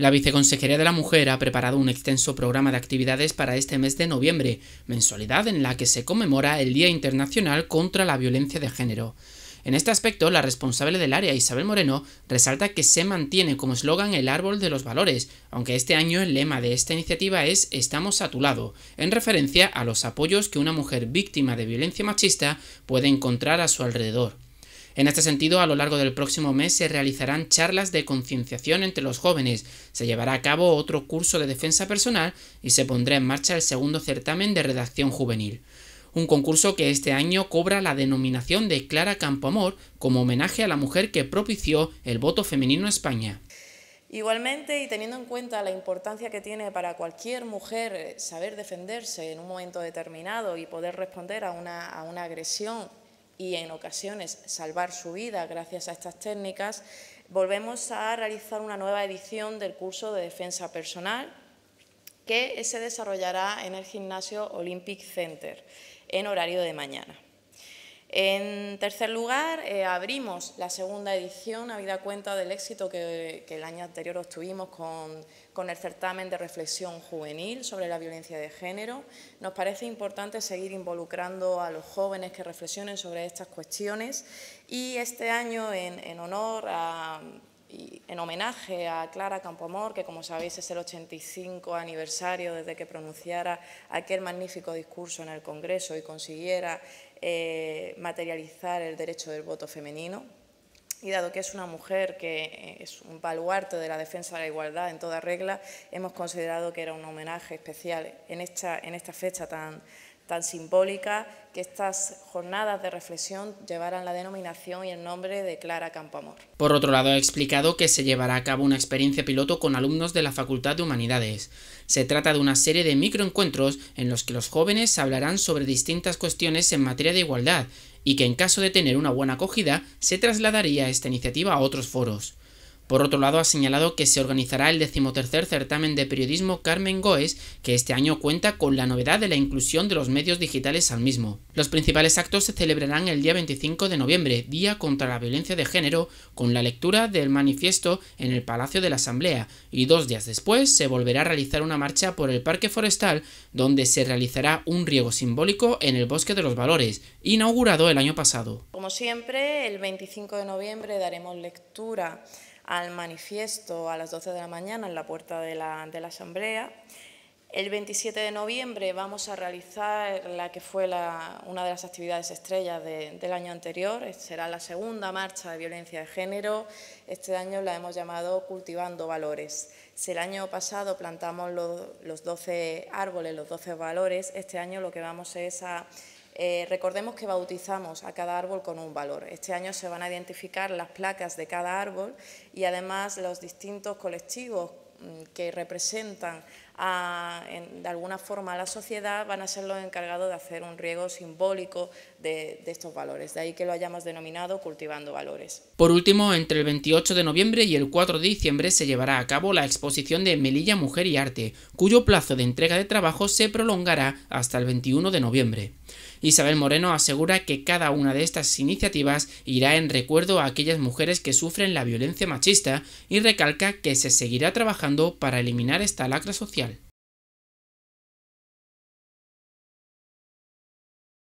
La Viceconsejería de la Mujer ha preparado un extenso programa de actividades para este mes de noviembre, mensualidad en la que se conmemora el Día Internacional contra la Violencia de Género. En este aspecto, la responsable del área, Isabel Moreno, resalta que se mantiene como eslogan el árbol de los valores, aunque este año el lema de esta iniciativa es Estamos a tu lado, en referencia a los apoyos que una mujer víctima de violencia machista puede encontrar a su alrededor. En este sentido, a lo largo del próximo mes se realizarán charlas de concienciación entre los jóvenes, se llevará a cabo otro curso de defensa personal y se pondrá en marcha el segundo certamen de redacción juvenil. Un concurso que este año cobra la denominación de Clara Campoamor como homenaje a la mujer que propició el voto femenino en España. Igualmente, y teniendo en cuenta la importancia que tiene para cualquier mujer saber defenderse en un momento determinado y poder responder a una, a una agresión y en ocasiones salvar su vida gracias a estas técnicas, volvemos a realizar una nueva edición del curso de defensa personal que se desarrollará en el gimnasio Olympic Center en horario de mañana. En tercer lugar, eh, abrimos la segunda edición, habida cuenta del éxito que, el año anterior obtuvimos con, el certamen de reflexión juvenil sobre la violencia de género. Nos parece importante seguir involucrando a los jóvenes que reflexionen sobre estas cuestiones y este año, en honor a en homenaje a Clara Campoamor, que como sabéis es el 85 aniversario desde que pronunciara aquel magnífico discurso en el Congreso y consiguiera eh, materializar el derecho del voto femenino. Y dado que es una mujer que eh, es un baluarte de la defensa de la igualdad en toda regla, hemos considerado que era un homenaje especial en esta, en esta fecha tan, tan simbólica que estas jornadas de reflexión llevaran la denominación y el nombre de Clara Campoamor. Por otro lado, ha explicado que se llevará a cabo una experiencia piloto con alumnos de la Facultad de Humanidades. Se trata de una serie de microencuentros en los que los jóvenes hablarán sobre distintas cuestiones en materia de igualdad y que en caso de tener una buena acogida se trasladaría esta iniciativa a otros foros. Por otro lado, ha señalado que se organizará el decimotercer certamen de periodismo Carmen Goes, que este año cuenta con la novedad de la inclusión de los medios digitales al mismo. Los principales actos se celebrarán el día 25 de noviembre, Día contra la Violencia de Género, con la lectura del manifiesto en el Palacio de la Asamblea, y dos días después se volverá a realizar una marcha por el Parque Forestal, donde se realizará un riego simbólico en el Bosque de los Valores, inaugurado el año pasado. Como siempre, el 25 de noviembre daremos lectura al manifiesto a las 12 de la mañana en la puerta de la, de Asamblea. El 27 de noviembre vamos a realizar la que fue una de las actividades estrellas del año anterior. Será la segunda marcha de violencia de género. Este año la hemos llamado Cultivando Valores. Si el año pasado plantamos los, los 12 árboles, los 12 valores, este año lo que vamos es a eh, recordemos que bautizamos a cada árbol con un valor. Este año se van a identificar las placas de cada árbol y además los distintos colectivos mm, que representan de alguna forma la sociedad, van a ser los encargados de hacer un riego simbólico de estos valores. De ahí que lo hayamos denominado cultivando valores. Por último, entre el 28 de noviembre y el 4 de diciembre se llevará a cabo la exposición de Melilla Mujer y Arte, cuyo plazo de entrega de trabajo se prolongará hasta el 21 de noviembre. Isabel Moreno asegura que cada una de estas iniciativas irá en recuerdo a aquellas mujeres que sufren la violencia machista y recalca que se seguirá trabajando para eliminar esta lacra social.